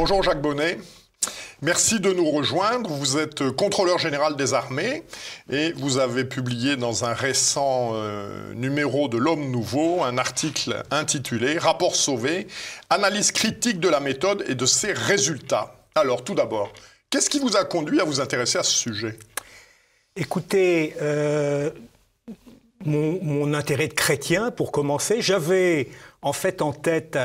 Bonjour Jacques Bonnet. Merci de nous rejoindre. Vous êtes contrôleur général des armées et vous avez publié dans un récent euh, numéro de L'Homme Nouveau un article intitulé Rapport sauvé, analyse critique de la méthode et de ses résultats. Alors tout d'abord, qu'est-ce qui vous a conduit à vous intéresser à ce sujet Écoutez, euh, mon, intérêt de chrétien, pour commencer, j'avais en fait en tête...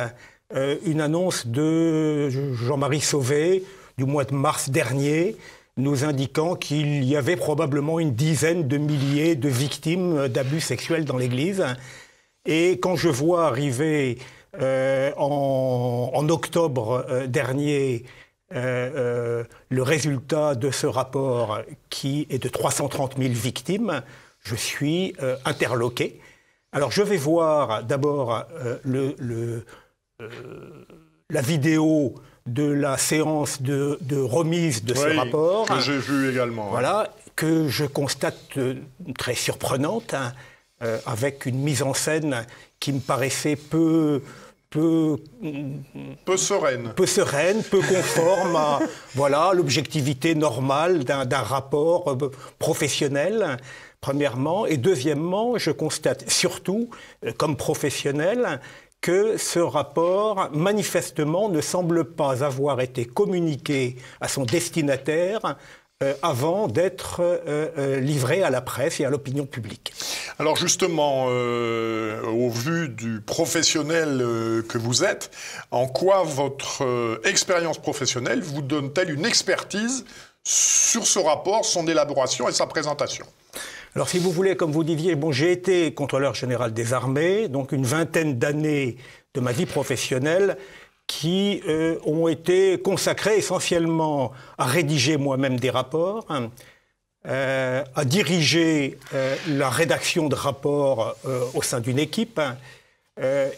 Euh, une annonce de Jean-Marie Sauvé du mois de mars dernier nous indiquant qu'il y avait probablement une dizaine de milliers de victimes d'abus sexuels dans l'Église. Et quand je vois arriver euh, en, octobre euh, dernier le résultat de ce rapport qui est de 330 000 victimes, je suis interloqué. Alors je vais voir d'abord le euh, la vidéo de la séance de, remise de ce rapport. Que j'ai vu également. Voilà, que je constate euh, très surprenante, hein, euh, avec une mise en scène qui me paraissait peu. Peu, peu sereine. Peu sereine, peu conforme à voilà, l'objectivité normale d'un rapport professionnel, premièrement. Et deuxièmement, je constate surtout, comme professionnel, que ce rapport, manifestement, ne semble pas avoir été communiqué à son destinataire euh, avant d'être euh, euh, livré à la presse et à l'opinion publique. Alors justement, au vu du professionnel que vous êtes, en quoi votre expérience professionnelle vous donne-t-elle une expertise sur ce rapport, son élaboration et sa présentation alors si vous voulez, comme vous disiez, bon, j'ai été contrôleur général des armées, donc une vingtaine d'années de ma vie professionnelle qui euh, ont été consacrées essentiellement à rédiger moi-même des rapports, hein, euh, à diriger euh, la rédaction de rapports au sein d'une équipe, hein,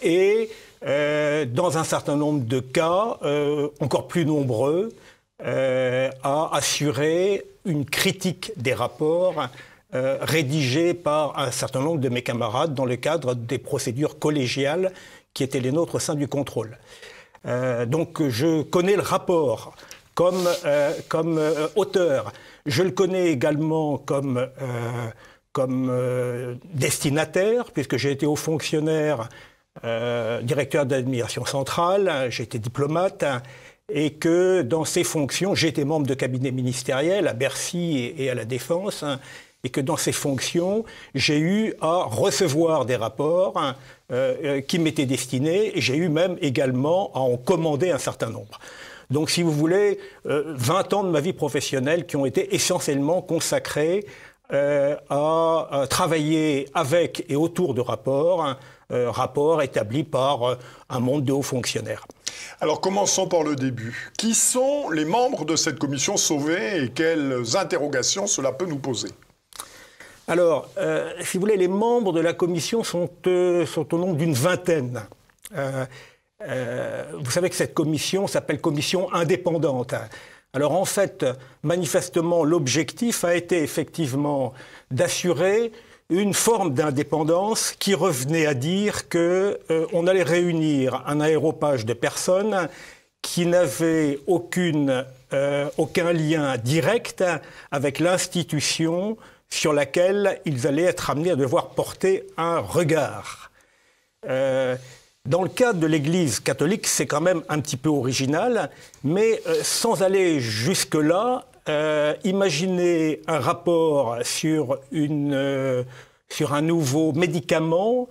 et dans un certain nombre de cas, encore plus nombreux, à assurer une critique des rapports hein, euh, rédigé par un certain nombre de mes camarades dans le cadre des procédures collégiales qui étaient les nôtres au sein du contrôle. Euh, donc je connais le rapport comme, euh, comme auteur. Je le connais également comme, comme destinataire, puisque j'ai été haut fonctionnaire, directeur d'administration centrale, j'ai été diplomate et que dans ces fonctions, j'étais membre de cabinet ministériel à Bercy et à la Défense, et que dans ces fonctions, j'ai eu à recevoir des rapports hein, euh, euh, qui m'étaient destinés, et j'ai eu même également à en commander un certain nombre. Donc, si vous voulez, 20 euh, ans de ma vie professionnelle qui ont été essentiellement consacrés à, travailler avec et autour de rapports, hein, rapports établis par un monde de hauts fonctionnaires. Alors commençons par le début. Qui sont les membres de cette commission sauvée et quelles interrogations cela peut nous poser alors, euh, si vous voulez, les membres de la commission sont, euh, au nombre d'une vingtaine. Euh, vous savez que cette commission s'appelle commission indépendante. Alors en fait, manifestement, l'objectif a été effectivement d'assurer une forme d'indépendance qui revenait à dire qu'on allait réunir un aéropage de personnes qui n'avaient aucun lien direct avec l'institution sur laquelle ils allaient être amenés à devoir porter un regard. Euh, dans le cadre de l'Église catholique, c'est quand même un petit peu original, mais euh, sans aller jusque-là, euh, imaginez un rapport sur, sur un nouveau médicament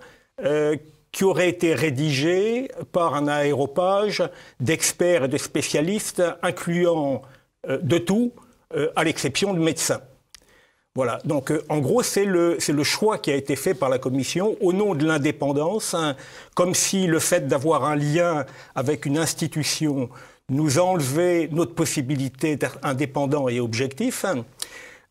qui aurait été rédigé par un aéropage d'experts et de spécialistes, incluant de tout, à l'exception de médecins. Voilà, donc euh, en gros, c'est le, le choix qui a été fait par la Commission au nom de l'indépendance, hein, comme si le fait d'avoir un lien avec une institution nous enlevait notre possibilité d'être indépendant et objectif. Hein.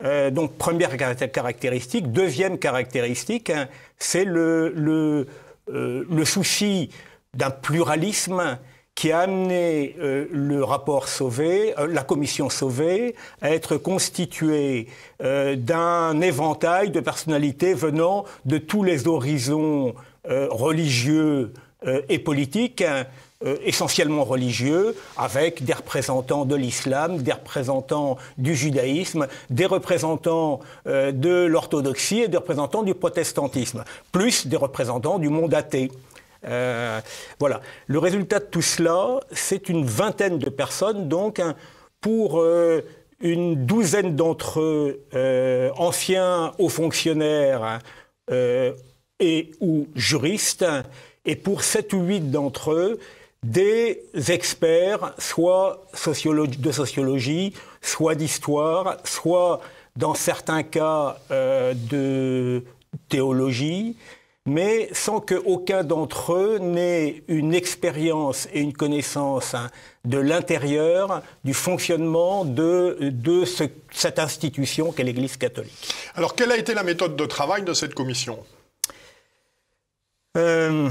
Euh, donc première caractéristique. Deuxième caractéristique, hein, c'est le, le, euh, le, souci d'un pluralisme qui a amené euh, le rapport Sauvé, euh, la commission Sauvé, à être constituée euh, d'un éventail de personnalités venant de tous les horizons religieux et politiques. Hein, essentiellement religieux, avec des représentants de l'islam, des représentants du judaïsme, des représentants de l'orthodoxie et des représentants du protestantisme, plus des représentants du monde athée. Euh, voilà. Le résultat de tout cela, c'est une vingtaine de personnes, donc hein, pour euh, une douzaine d'entre eux, euh, anciens hauts fonctionnaires hein, et ou juristes, hein, et pour sept ou huit d'entre eux, des experts, soit de sociologie, soit d'histoire, soit dans certains cas de théologie, mais sans qu'aucun d'entre eux n'ait une expérience et une connaissance hein, de l'intérieur, du fonctionnement de, cette institution qu'est l'Église catholique. Alors, quelle a été la méthode de travail de cette commission euh,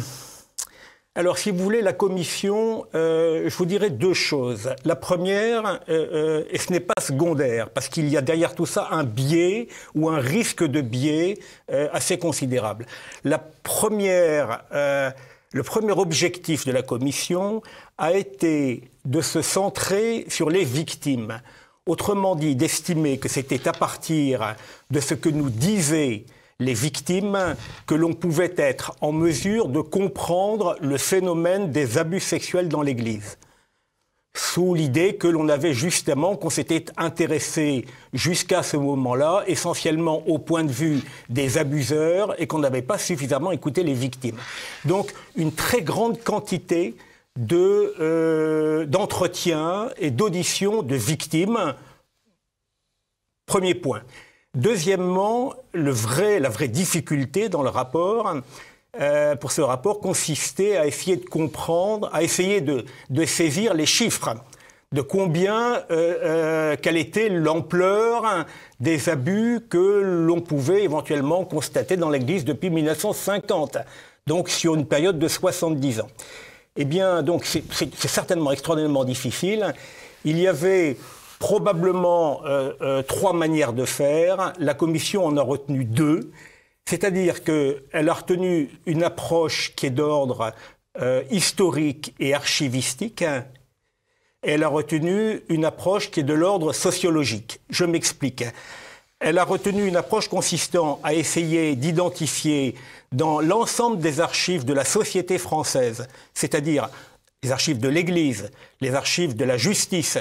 alors, si vous voulez, la commission, euh, je vous dirais deux choses. La première, euh, euh, et ce n'est pas secondaire, parce qu'il y a derrière tout ça un biais ou un risque de biais assez considérable. La première, le premier objectif de la commission a été de se centrer sur les victimes. Autrement dit, d'estimer que c'était à partir de ce que nous disaient les victimes que l'on pouvait être en mesure de comprendre le phénomène des abus sexuels dans l'Église sous l'idée que l'on avait justement, qu'on s'était intéressé jusqu'à ce moment-là, essentiellement au point de vue des abuseurs et qu'on n'avait pas suffisamment écouté les victimes. Donc une très grande quantité euh, d'entretiens de, et d'auditions de victimes. Premier point. Deuxièmement, la vraie difficulté dans le rapport, euh, pour ce rapport, consistait à essayer de comprendre, à essayer de, saisir les chiffres de combien, euh, euh, quelle était l'ampleur des abus que l'on pouvait éventuellement constater dans l'Église depuis 1950, donc sur une période de 70 ans. Eh bien, donc c'est certainement extraordinairement difficile. Il y avait probablement euh, euh, trois manières de faire. La Commission en a retenu deux. C'est-à-dire qu'elle a retenu une approche qui est d'ordre euh, historique et archivistique. Elle a retenu une approche qui est de l'ordre sociologique. Je m'explique. Elle a retenu une approche consistant à essayer d'identifier dans l'ensemble des archives de la société française, c'est-à-dire les archives de l'Église, les archives de la justice,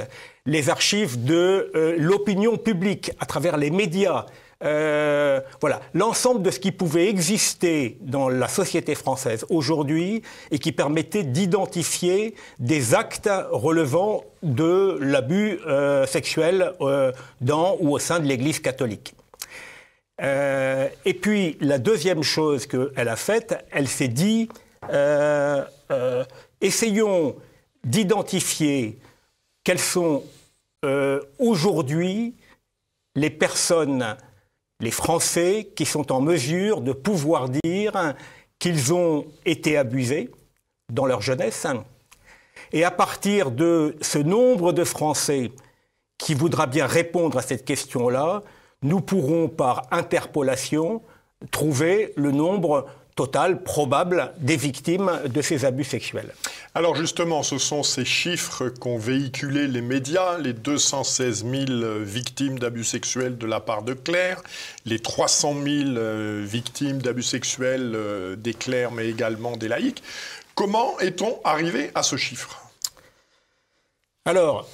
les archives de euh, l'opinion publique à travers les médias, euh, voilà, l'ensemble de ce qui pouvait exister dans la société française aujourd'hui et qui permettait d'identifier des actes relevant de l'abus euh, sexuel dans ou au sein de l'Église catholique. et puis la deuxième chose qu'elle a faite, elle s'est dit essayons d'identifier quelles sont euh, aujourd'hui les personnes, les Français, qui sont en mesure de pouvoir dire qu'ils ont été abusés dans leur jeunesse. Et à partir de ce nombre de Français qui voudra bien répondre à cette question-là, nous pourrons par interpolation trouver le nombre Total probable, des victimes de ces abus sexuels. Alors justement, ce sont ces chiffres qu'ont véhiculé les médias, les 216 000 euh, victimes d'abus sexuels de la part de Claire, les 300 000 euh, victimes d'abus sexuels euh, des clercs, mais également des laïcs. Comment est-on arrivé à ce chiffre alors,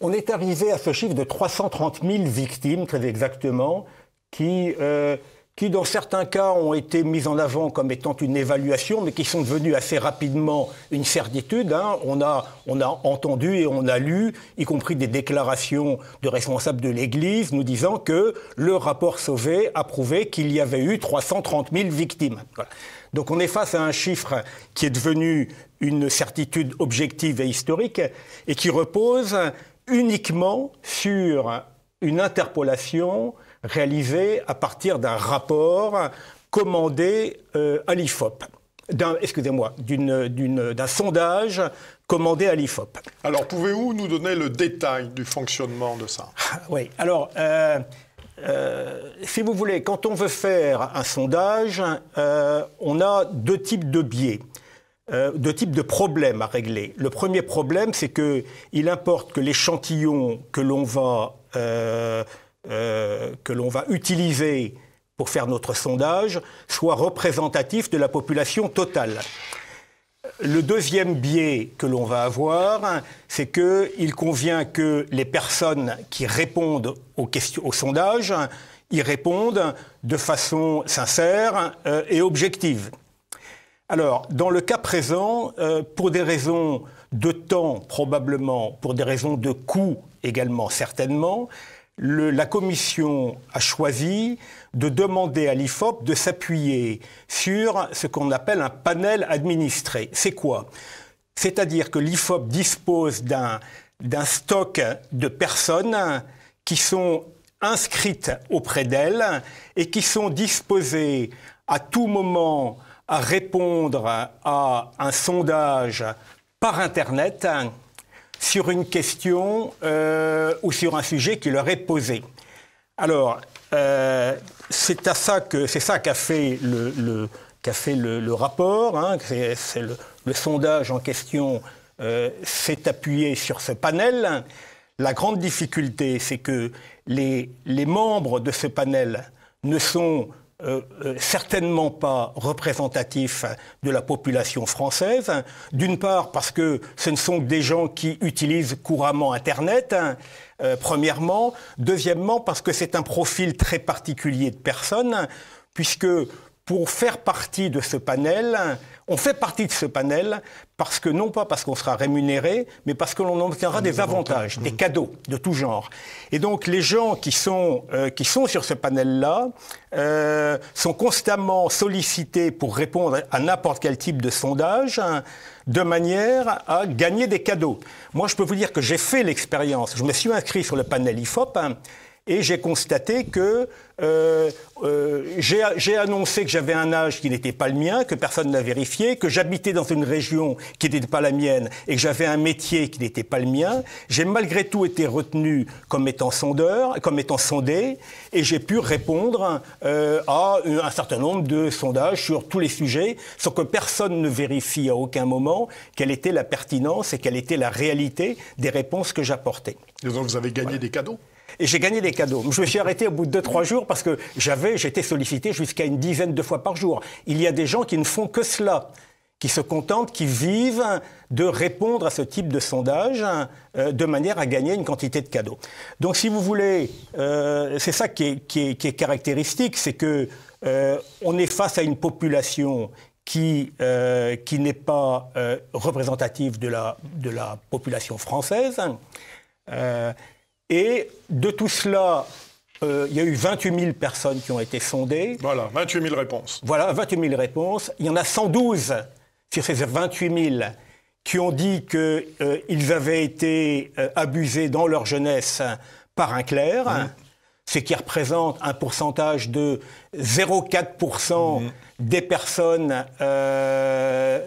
on est arrivé à ce chiffre de 330 000 victimes, très exactement, qui qui dans certains cas ont été mis en avant comme étant une évaluation, mais qui sont devenus assez rapidement une certitude. Hein. On, a, entendu et on a lu, y compris des déclarations de responsables de l'Église, nous disant que le rapport Sauvé a prouvé qu'il y avait eu 330 000 victimes. Donc on est face à un chiffre qui est devenu une certitude objective et historique, et qui repose uniquement sur une interpolation réalisé à partir d'un rapport commandé euh, à l'IFOP. excusez-moi, d'un sondage commandé à l'IFOP. Alors, pouvez-vous nous donner le détail du fonctionnement de ça ah, Oui, alors, euh, euh, si vous voulez, quand on veut faire un sondage, on a deux types de biais. deux types de problèmes à régler. Le premier problème, c'est qu'il importe que l'échantillon que l'on va euh, que l'on va utiliser pour faire notre sondage soit représentatif de la population totale. Le deuxième biais que l'on va avoir, c'est qu'il convient que les personnes qui répondent aux au sondage y répondent de façon sincère euh, et objective. Alors, dans le cas présent, euh, pour des raisons de temps probablement, pour des raisons de coût également certainement, la Commission a choisi de demander à l'IFOP de s'appuyer sur ce qu'on appelle un panel administré. C'est quoi C'est-à-dire que l'IFOP dispose d'un stock de personnes qui sont inscrites auprès d'elle et qui sont disposées à tout moment à répondre à un sondage par Internet sur une question euh, ou sur un sujet qui leur est posé. Alors, euh, c'est ça que c'est ça qu'a fait le, fait le, rapport. Hein, le, sondage en question euh, s'est appuyé sur ce panel. La grande difficulté, c'est que les, les membres de ce panel ne sont euh, euh, certainement pas représentatif de la population française. D'une part parce que ce ne sont que des gens qui utilisent couramment Internet, hein, euh, premièrement. Deuxièmement parce que c'est un profil très particulier de personnes, puisque pour faire partie de ce panel, on fait partie de ce panel parce que non pas parce qu'on sera rémunéré, mais parce que l'on obtiendra ah, des, avantages, des mmh. cadeaux de tout genre. Et donc les gens qui sont, euh, qui sont sur ce panel-là euh, sont constamment sollicités pour répondre à n'importe quel type de sondage hein, de manière à gagner des cadeaux. Moi je peux vous dire que j'ai fait l'expérience, je me suis inscrit sur le panel IFOP. Hein, et j'ai constaté que euh, euh, j'ai annoncé que j'avais un âge qui n'était pas le mien, que personne n'a vérifié, que j'habitais dans une région qui n'était pas la mienne et que j'avais un métier qui n'était pas le mien. J'ai malgré tout été retenu comme étant sondeur, comme étant sondé, et j'ai pu répondre euh, à un certain nombre de sondages sur tous les sujets, sans que personne ne vérifie à aucun moment quelle était la pertinence et quelle était la réalité des réponses que j'apportais. donc vous avez gagné des cadeaux et j'ai gagné des cadeaux. Je me suis arrêté au bout de 2-3 jours parce que j'avais, j'étais sollicité jusqu'à une dizaine de fois par jour. Il y a des gens qui ne font que cela qui se contentent, qui vivent de répondre à ce type de sondage euh, de manière à gagner une quantité de cadeaux. Donc si vous voulez, euh, c'est ça qui est, caractéristique, c'est que euh, on est face à une population qui, qui n'est pas représentative de la, de la population française. Hein. Et de tout cela, euh, il y a eu 28 000 personnes qui ont été sondées. Voilà, 28 000 réponses. Voilà, 28 000 réponses. Il y en a 112 sur ces 28 000 qui ont dit qu'ils euh, avaient été euh, abusés dans leur jeunesse par un clerc. Mmh ce qui représente un pourcentage de 0,4% des personnes euh,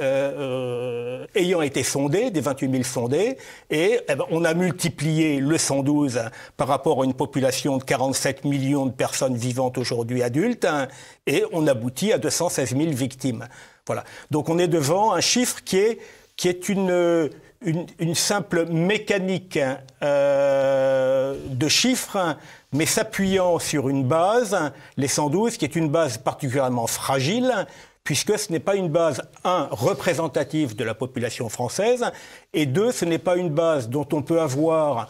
euh, euh, ayant été sondées, des 28 000 sondées, et eh ben, on a multiplié le 112 par rapport à une population de 47 millions de personnes vivantes aujourd'hui adultes, hein, et on aboutit à 216 000 victimes. Voilà. Donc on est devant un chiffre qui est, qui est une... Une, simple mécanique hein, de chiffres, mais s'appuyant sur une base, les 112, qui est une base particulièrement fragile, puisque ce n'est pas une base, un, représentative de la population française, et deux, ce n'est pas une base dont on peut avoir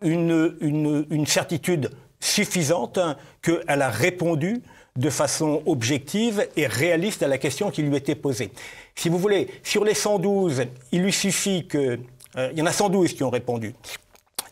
une, certitude suffisante qu'elle a répondu de façon objective et réaliste à la question qui lui était posée. Si vous voulez, sur les 112, il lui suffit que... Euh, il y en a 112 qui ont répondu.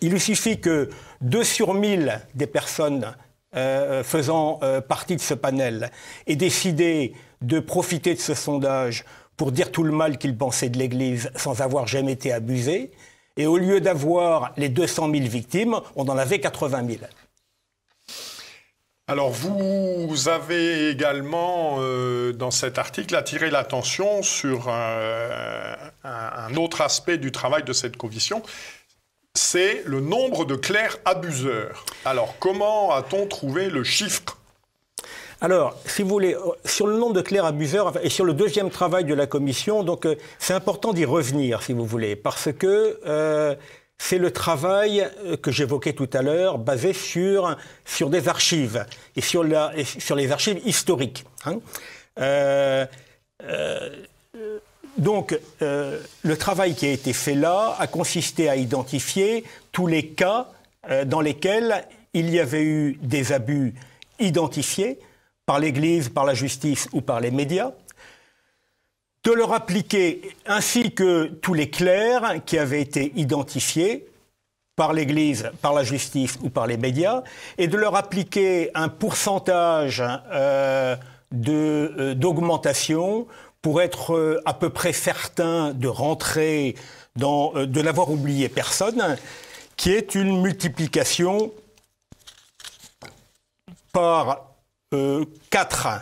Il suffit que 2 sur 1000 des personnes euh, faisant euh, partie de ce panel aient décidé de profiter de ce sondage pour dire tout le mal qu'ils pensaient de l'Église sans avoir jamais été abusés. Et au lieu d'avoir les 200 000 victimes, on en avait 80 000. Alors vous avez également euh, dans cet article attiré l'attention sur un, autre aspect du travail de cette commission, c'est le nombre de clercs abuseurs. Alors, comment a-t-on trouvé le chiffre alors, si vous voulez, euh, sur le nombre de clercs abuseurs et sur le deuxième travail de la commission, donc euh, c'est important d'y revenir, si vous voulez, parce que euh, c'est le travail que j'évoquais tout à l'heure, basé sur, sur des archives et sur, la, sur les archives historiques. Hein. Donc, euh, le travail qui a été fait là a consisté à identifier tous les cas euh, dans lesquels il y avait eu des abus identifiés par l'Église, par la justice ou par les médias, de leur appliquer ainsi que tous les clercs qui avaient été identifiés par l'Église, par la justice ou par les médias, et de leur appliquer un pourcentage euh, d'augmentation pour être euh, à peu près certain de rentrer dans, euh, de n'avoir oublié personne, qui est une multiplication par 4 euh,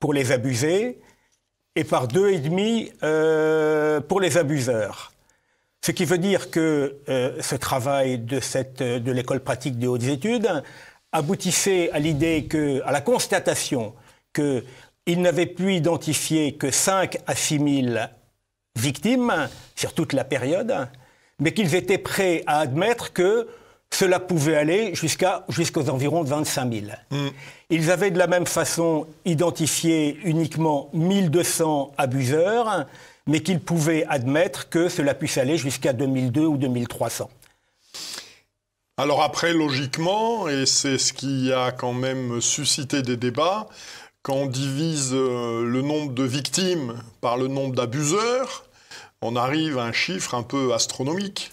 pour les abusés et par 2,5 pour les abuseurs. Ce qui veut dire que ce travail de, de l'école pratique des hautes études aboutissait à l'idée que, à la constatation que ils n'avaient pu identifier que 5 à 6 000 victimes sur toute la période, mais qu'ils étaient prêts à admettre que cela pouvait aller jusqu'à, jusqu'aux environs 25 000. Mm. Ils avaient de la même façon identifié uniquement 1200 abuseurs, mais qu'ils pouvaient admettre que cela puisse aller jusqu'à 2002 ou 2300. Alors après, logiquement, et c'est ce qui a quand même suscité des débats, quand on divise euh, le nombre de victimes par le nombre d'abuseurs, on arrive à un chiffre un peu astronomique.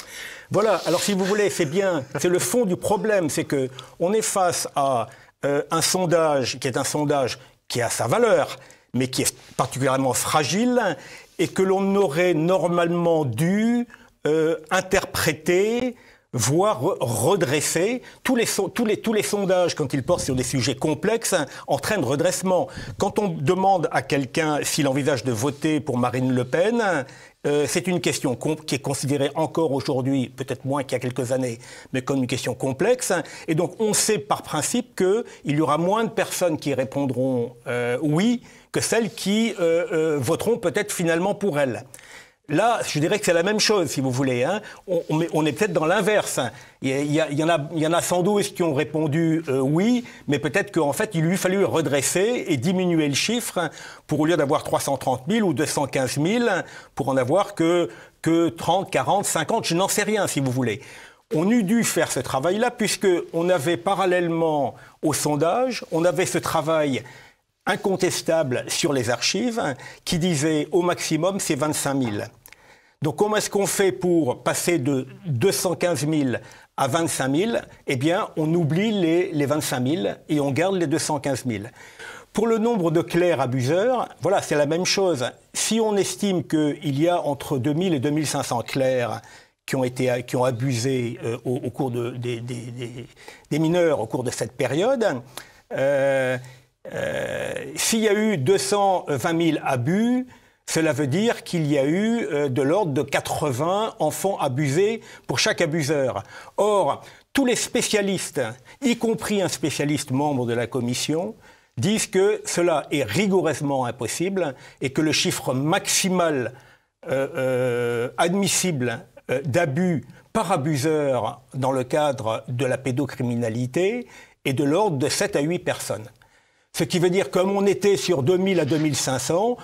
Voilà, alors si vous voulez, c'est bien, c'est le fond du problème, c'est que est face à euh, un sondage qui est un sondage qui a sa valeur, mais qui est particulièrement fragile et que l'on aurait normalement dû euh, interpréter voire redresser tous les, tous, les, tous les sondages quand ils portent sur des sujets complexes hein, train de redressement. Quand on demande à quelqu'un s'il envisage de voter pour Marine Le Pen, euh, c'est une question qui est considérée encore aujourd'hui, peut-être moins qu'il y a quelques années, mais comme une question complexe. et donc on sait par principe qu'il y aura moins de personnes qui répondront euh, oui que celles qui euh, voteront peut-être finalement pour elle. Là, je dirais que c'est la même chose, si vous voulez. Hein. On, est peut-être dans l'inverse. Il, y en a sans doute qui ont répondu euh, oui, mais peut-être qu'en fait, il lui fallu redresser et diminuer le chiffre pour, au lieu d'avoir 330 000 ou 215 000, pour en avoir que, 30, 40, 50, je n'en sais rien, si vous voulez. On eût dû faire ce travail-là, puisque on avait parallèlement au sondage, on avait ce travail incontestable sur les archives qui disait au maximum c'est 25 000. Donc comment est-ce qu'on fait pour passer de 215 000 à 25 000 Eh bien, on oublie les, les 25 000 et on garde les 215 000. Pour le nombre de clercs abuseurs, voilà, c'est la même chose. Si on estime qu'il y a entre 2000 et 2500 clercs qui ont, été, qui ont abusé euh, au, cours de, des, mineurs au cours de cette période, euh, euh, s'il y a eu 220 000 abus, cela veut dire qu'il y a eu euh, de l'ordre de 80 enfants abusés pour chaque abuseur. Or, tous les spécialistes, y compris un spécialiste membre de la commission, disent que cela est rigoureusement impossible et que le chiffre maximal euh, admissible d'abus par abuseur dans le cadre de la pédocriminalité est de l'ordre de 7 à 8 personnes. Ce qui veut dire que comme on était sur 2000 à 2500,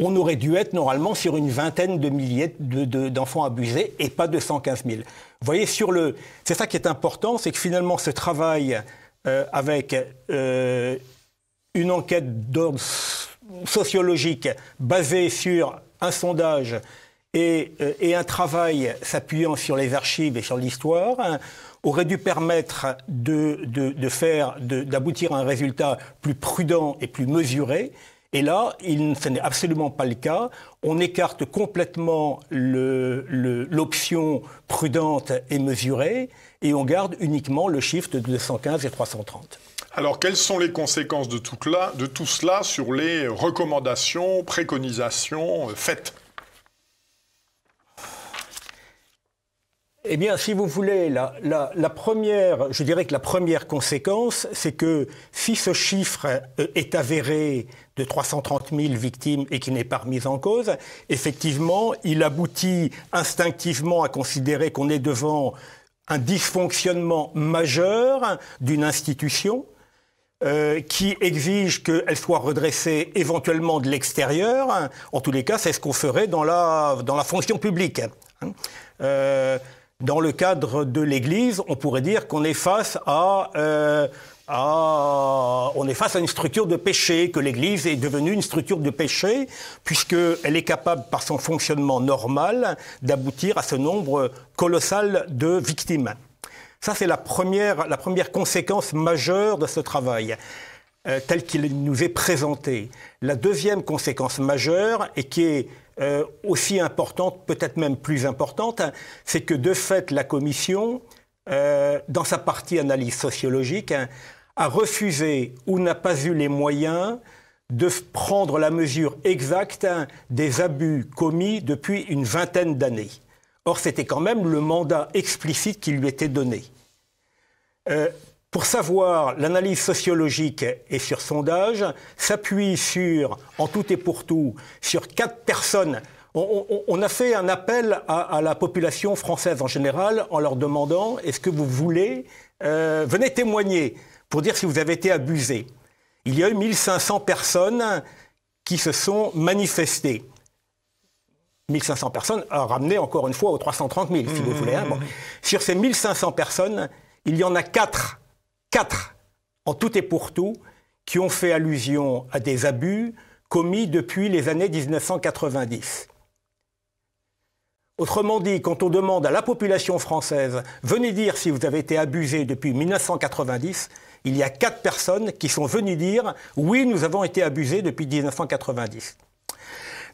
on aurait dû être normalement sur une vingtaine de milliers d'enfants abusés et pas 215 000. Vous voyez, sur le, c'est ça qui est important, c'est que finalement ce travail euh, avec euh, une enquête d'ordre sociologique basée sur un sondage euh, et, un travail s'appuyant sur les archives et sur l'histoire hein, aurait dû permettre de, faire, d'aboutir à un résultat plus prudent et plus mesuré. Et là, ce n'est absolument pas le cas. On écarte complètement l'option prudente et mesurée et on garde uniquement le chiffre de 215 et 330. Alors, quelles sont les conséquences de tout, de tout cela sur les recommandations, préconisations euh, faites Eh bien, si vous voulez, la, première, je dirais que la première conséquence, c'est que si ce chiffre euh, est avéré de 330 000 victimes et qui n'est pas remis en cause, effectivement, il aboutit instinctivement à considérer qu'on est devant un dysfonctionnement majeur d'une institution. Euh, qui exige qu'elle soit redressée éventuellement de l'extérieur. En tous les cas, c'est ce qu'on ferait dans la, dans la fonction publique. Hein. Euh, dans le cadre de l'Église, on pourrait dire qu'on est face euh, à on est face à une structure de péché, que l'Église est devenue une structure de péché, puisqu'elle est capable, par son fonctionnement normal, d'aboutir à ce nombre colossal de victimes. Ça, c'est la première, la première conséquence majeure de ce travail. Euh, tel qu'il nous est présenté. La deuxième conséquence majeure, et qui est euh, aussi importante, peut-être même plus importante, hein, c'est que de fait, la Commission, euh, dans sa partie analyse sociologique, hein, a refusé ou n'a pas eu les moyens de prendre la mesure exacte hein, des abus commis depuis une vingtaine d'années. Or, c'était quand même le mandat explicite qui lui était donné pour savoir, l'analyse sociologique et sur sondage s'appuie sur, en tout et pour tout, sur quatre personnes. On, a fait un appel à, la population française en général en leur demandant est-ce que vous voulez, euh, venez témoigner pour dire si vous avez été abusé. Il y a eu 1500 personnes qui se sont manifestées. 1500 personnes ramenez encore une fois aux 330 000, si vous mmh, voulez. Hein, mmh, mmh. Sur ces 1500 personnes, il y en a quatre quatre en tout et pour tout qui ont fait allusion à des abus commis depuis les années 1990. Autrement dit, quand on demande à la population française, venez dire si vous avez été abusé depuis 1990, il y a quatre personnes qui sont venues dire, oui, nous avons été abusés depuis 1990.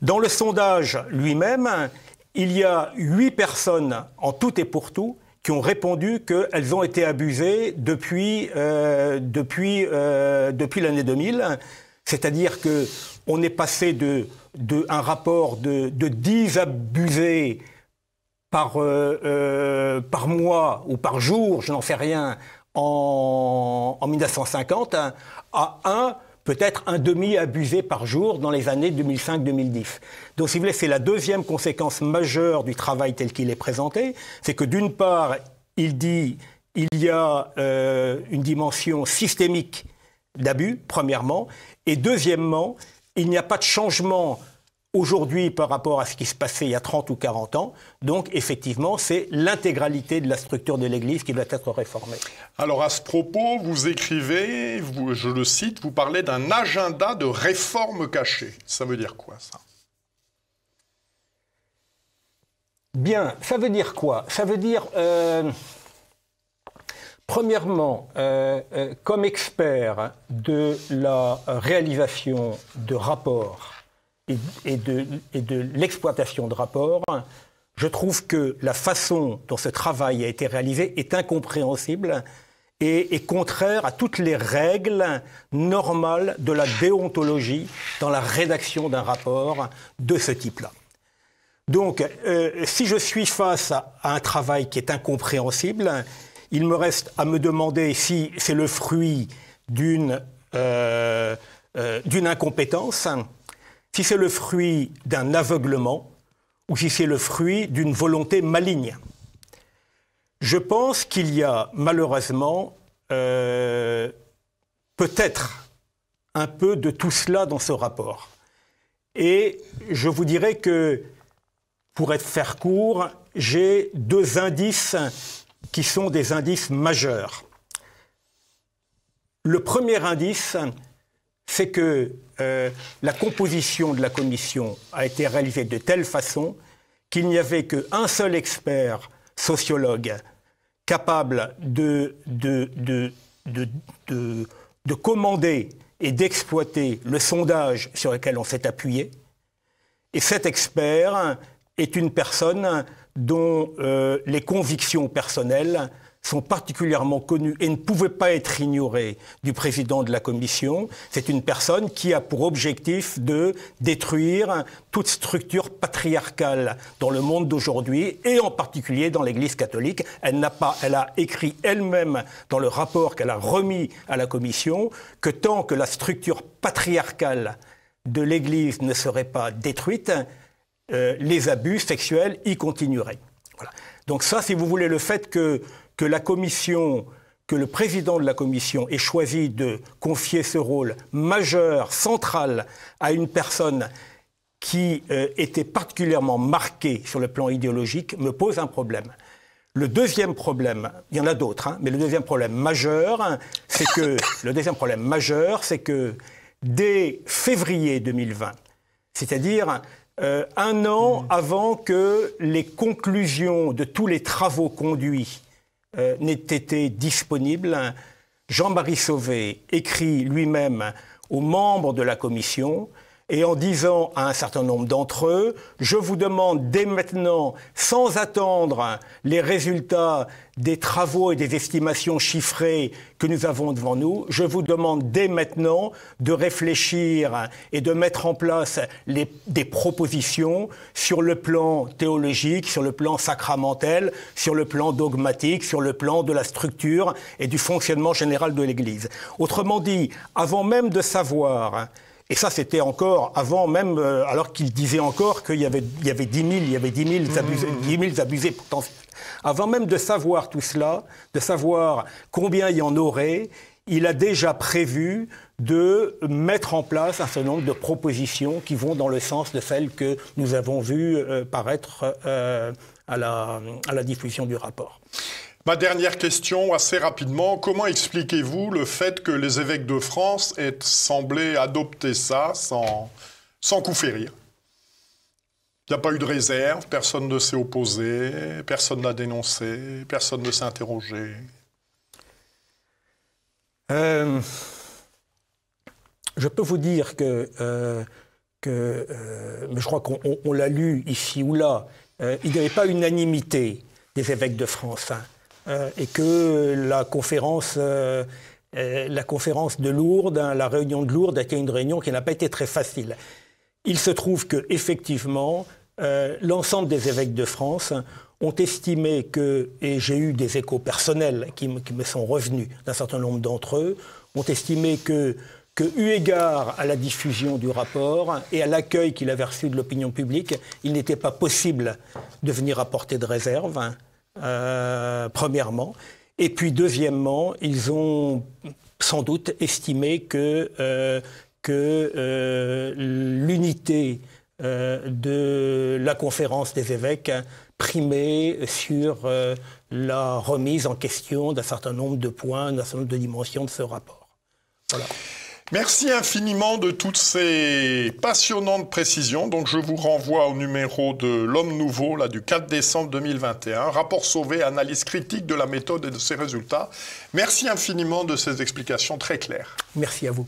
Dans le sondage lui-même, il y a huit personnes en tout et pour tout qui ont répondu qu'elles ont été abusées depuis, euh, depuis, euh, depuis l'année 2000. C'est-à-dire qu'on est passé de, de un rapport de, 10 abusés par, euh, par mois ou par jour, je n'en sais rien, en, 1950, à un peut-être un demi abusé par jour dans les années 2005-2010. Donc, si vous voulez, c'est la deuxième conséquence majeure du travail tel qu'il est présenté, c'est que d'une part, il dit il y a euh, une dimension systémique d'abus, premièrement, et deuxièmement, il n'y a pas de changement aujourd'hui par rapport à ce qui se passait il y a 30 ou 40 ans. Donc effectivement, c'est l'intégralité de la structure de l'Église qui doit être réformée. Alors à ce propos, vous écrivez, je le cite, vous parlez d'un agenda de réforme cachée. Ça veut dire quoi ça Bien, ça veut dire quoi Ça veut dire, euh, premièrement, euh, euh, comme expert de la réalisation de rapports et, de, l'exploitation de rapports, je trouve que la façon dont ce travail a été réalisé est incompréhensible et est contraire à toutes les règles normales de la déontologie dans la rédaction d'un rapport de ce type-là. Donc, euh, si je suis face à, un travail qui est incompréhensible, il me reste à me demander si c'est le fruit d'une euh, euh, incompétence si c'est le fruit d'un aveuglement ou si c'est le fruit d'une volonté maligne. Je pense qu'il y a malheureusement euh, peut-être un peu de tout cela dans ce rapport. Et je vous dirais que, pour être faire court, j'ai deux indices qui sont des indices majeurs. Le premier indice, c'est que euh, la composition de la commission a été réalisée de telle façon qu'il n'y avait qu'un seul expert sociologue capable de, commander et d'exploiter le sondage sur lequel on s'est appuyé. Et cet expert est une personne dont euh, les convictions personnelles sont particulièrement connus et ne pouvaient pas être ignorés du président de la Commission. C'est une personne qui a pour objectif de détruire toute structure patriarcale dans le monde d'aujourd'hui et en particulier dans l'Église catholique. Elle n'a pas, elle a écrit elle-même dans le rapport qu'elle a remis à la Commission que tant que la structure patriarcale de l'Église ne serait pas détruite, euh, les abus sexuels y continueraient. Voilà. Donc ça, si vous voulez, le fait que que la Commission que le président de la Commission ait choisi de confier ce rôle majeur, central, à une personne qui euh, était particulièrement marquée sur le plan idéologique, me pose un problème. Le deuxième problème, il y en a d'autres, hein, mais le deuxième problème majeur, hein, c'est que le deuxième problème majeur, c'est que dès février 2020, c'est-à-dire euh, un an hmm. avant que les conclusions de tous les travaux conduits euh, n'ait été disponible. Jean-Marie Sauvé écrit lui-même aux membres de la commission et en disant à un certain nombre d'entre eux, je vous demande dès maintenant, sans attendre les résultats des travaux et des estimations chiffrées que nous avons devant nous, je vous demande dès maintenant de réfléchir et de mettre en place des propositions sur le plan théologique, sur le plan sacramentel, sur le plan dogmatique, sur le plan de la structure et du fonctionnement général de l'Église. Autrement dit, avant même de savoir et ça, c'était encore avant même, euh, alors qu'il disait encore qu'il y avait, il y avait 10 000, il y avait 10 000 mmh, mmh, mmh. abusés, potentiels. Avant même de savoir tout cela, de savoir combien il y en aurait, il a déjà prévu de mettre en place un certain nombre de propositions qui vont dans le sens de celles que nous avons vues euh, paraître euh, à la diffusion du rapport. Ma dernière question, assez rapidement, comment expliquez-vous le fait que les évêques de France aient semblé adopter ça sans, sans coup férir Il n'y a pas eu de réserve, personne ne s'est opposé, personne n'a dénoncé, personne ne s'est interrogé. Euh, je peux vous dire que, euh, euh, mais je crois qu'on l'a lu ici ou là, il n'y avait pas unanimité des évêques de France. Hein. Euh, et que la conférence euh, euh, de Lourdes, hein, la réunion de Lourdes a été une réunion qui n'a pas été très facile. Il se trouve que effectivement, l'ensemble des évêques de France ont estimé que, et j'ai eu des échos personnels qui, me sont revenus d'un certain nombre d'entre eux, ont estimé que, eu égard à la diffusion du rapport et à l'accueil qu'il avait reçu de l'opinion publique, il n'était pas possible de venir apporter de réserve. Euh, premièrement. Et puis, deuxièmement, ils ont sans doute estimé que, euh, que euh, l'unité de la conférence des évêques primait sur la remise en question d'un certain nombre de points, d'un certain nombre de dimensions de ce rapport. Voilà. Merci infiniment de toutes ces passionnantes précisions. Donc je vous renvoie au numéro de l'Homme Nouveau là du 4 décembre 2021, rapport sauvé, analyse critique de la méthode et de ses résultats. Merci infiniment de ces explications très claires. Merci à vous.